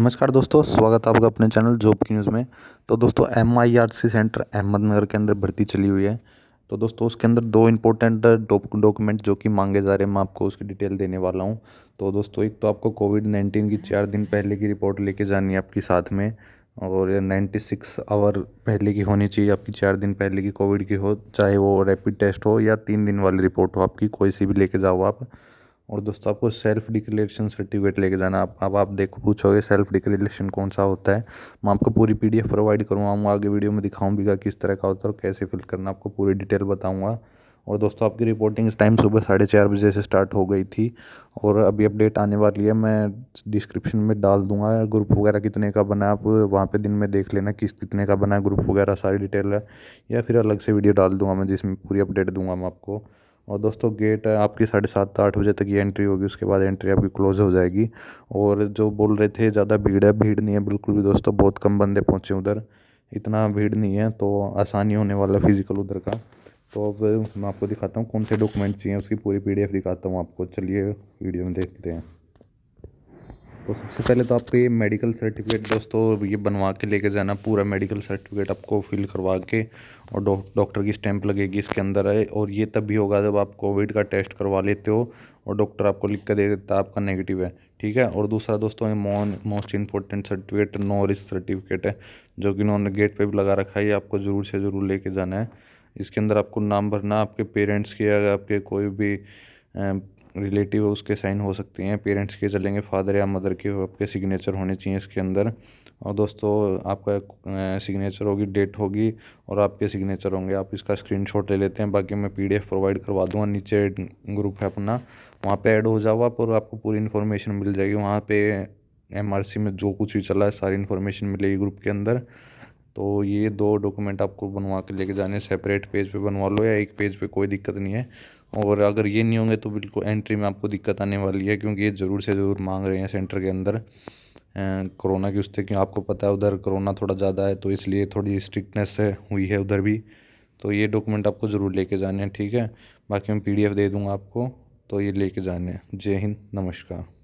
नमस्कार दोस्तों स्वागत है आपका अपने चैनल जॉब की न्यूज़ में तो दोस्तों M I R C centre Ahmednagar के अंदर भर्ती चली हुई है तो दोस्तों उसके अंदर दो इंपॉर्टेंट डॉक्यूमेंट जो कि मांगे जा रहे हैं मैं आपको उसकी डिटेल देने वाला हूं तो दोस्तों एक तो आपको कोविड नाइन्टीन की चार दिन पहले की रिपोर्ट लेके जानी है आपकी साथ में और नाइन्टी सिक्स आवर पहले की होनी चाहिए आपकी चार दिन पहले की कोविड की हो चाहे वो रैपिड टेस्ट हो या तीन दिन वाली रिपोर्ट हो आपकी कोई सी भी लेके जाओ आप और दोस्तों आपको सेल्फ डिक्लेरेशन सर्टिफिकेट लेके जाना आप अब आप देख पूछोगे सेल्फ डिक्लेरेशन कौन सा होता है मैं आपको पूरी पीडीएफ प्रोवाइड करवाऊँगा आगे वीडियो में भी किस तरह का होता है और कैसे फिल करना आपको पूरी डिटेल बताऊँगा और दोस्तों आपकी रिपोर्टिंग इस टाइम सुबह साढ़े चार बजे से स्टार्ट हो गई थी और अभी अपडेट आने वाली है मैं डिस्क्रिप्शन में डाल दूंगा ग्रुप वगैरह कितने का बना आप वहाँ पे दिन में देख लेना किस कितने का बना ग्रुप वगैरह सारी डिटेल है या फिर अलग से वीडियो डाल दूंगा मैं जिसमें पूरी अपडेट दूंगा मैं आपको और दोस्तों गेट आपकी साढ़े सात आठ बजे तक ये एंट्री होगी उसके बाद एंट्री आपकी क्लोज हो जाएगी और जो बोल रहे थे ज़्यादा भीड़ है भीड़ नहीं है बिल्कुल भी दोस्तों बहुत कम बंदे पहुँचे उधर इतना भीड़ नहीं है तो आसानी होने वाला फिज़िकल उधर का तो अब मैं आपको दिखाता हूँ कौन से डॉक्यूमेंट चाहिए उसकी पूरी पी दिखाता हूँ आपको चलिए वीडियो में देखते हैं तो सबसे पहले तो आपको ये मेडिकल सर्टिफिकेट दोस्तों ये बनवा के लेके जाना पूरा मेडिकल सर्टिफिकेट आपको फिल करवा के और डॉक्टर की स्टैंप लगेगी इसके अंदर है और ये तभी होगा जब आप कोविड का टेस्ट करवा लेते हो और डॉक्टर आपको लिख कर दे देता है आपका नेगेटिव है ठीक है और दूसरा दोस्तों ये मोन most important certificate no risk certificate है जो कि उन्होंने गेट पे भी लगा रखा है ये आपको ज़रूर से ज़रूर लेके जाना है इसके अंदर आपको नाम भरना आपके पेरेंट्स के या आपके कोई भी रिलेटिव है उसके साइन हो सकते हैं पेरेंट्स के चलेंगे फादर या मदर के आपके सिग्नेचर होने चाहिए इसके अंदर और दोस्तों आपका सिग्नेचर होगी डेट होगी और आपके सिग्नेचर होंगे आप इसका स्क्रीनशॉट ले लेते हैं बाकी मैं पीडीएफ प्रोवाइड करवा दूँगा नीचे ग्रुप है अपना वहाँ पर ऐड हो जाओ आप और आपको पूरी इन्फॉर्मेशन मिल जाएगी वहाँ पर एम में जो कुछ भी चला है सारी इन्फॉर्मेशन मिलेगी ग्रुप के अंदर तो ये दो डॉक्यूमेंट आपको बनवा के लेके जाने सेपरेट पेज पर बनवा लो या एक पेज पर कोई दिक्कत नहीं है और अगर ये नहीं होंगे तो बिल्कुल एंट्री में आपको दिक्कत आने वाली है क्योंकि ये ज़रूर से ज़रूर मांग रहे हैं सेंटर के अंदर कोरोना की उससे क्यों आपको पता है उधर कोरोना थोड़ा ज़्यादा है तो इसलिए थोड़ी स्ट्रिक्टनेस हुई है उधर भी तो ये डॉक्यूमेंट आपको ज़रूर लेके जाने हैं ठीक है बाकी मैं पीडीएफ दे दूँगा आपको तो ये लेके जाने हैं जय हिंद नमस्कार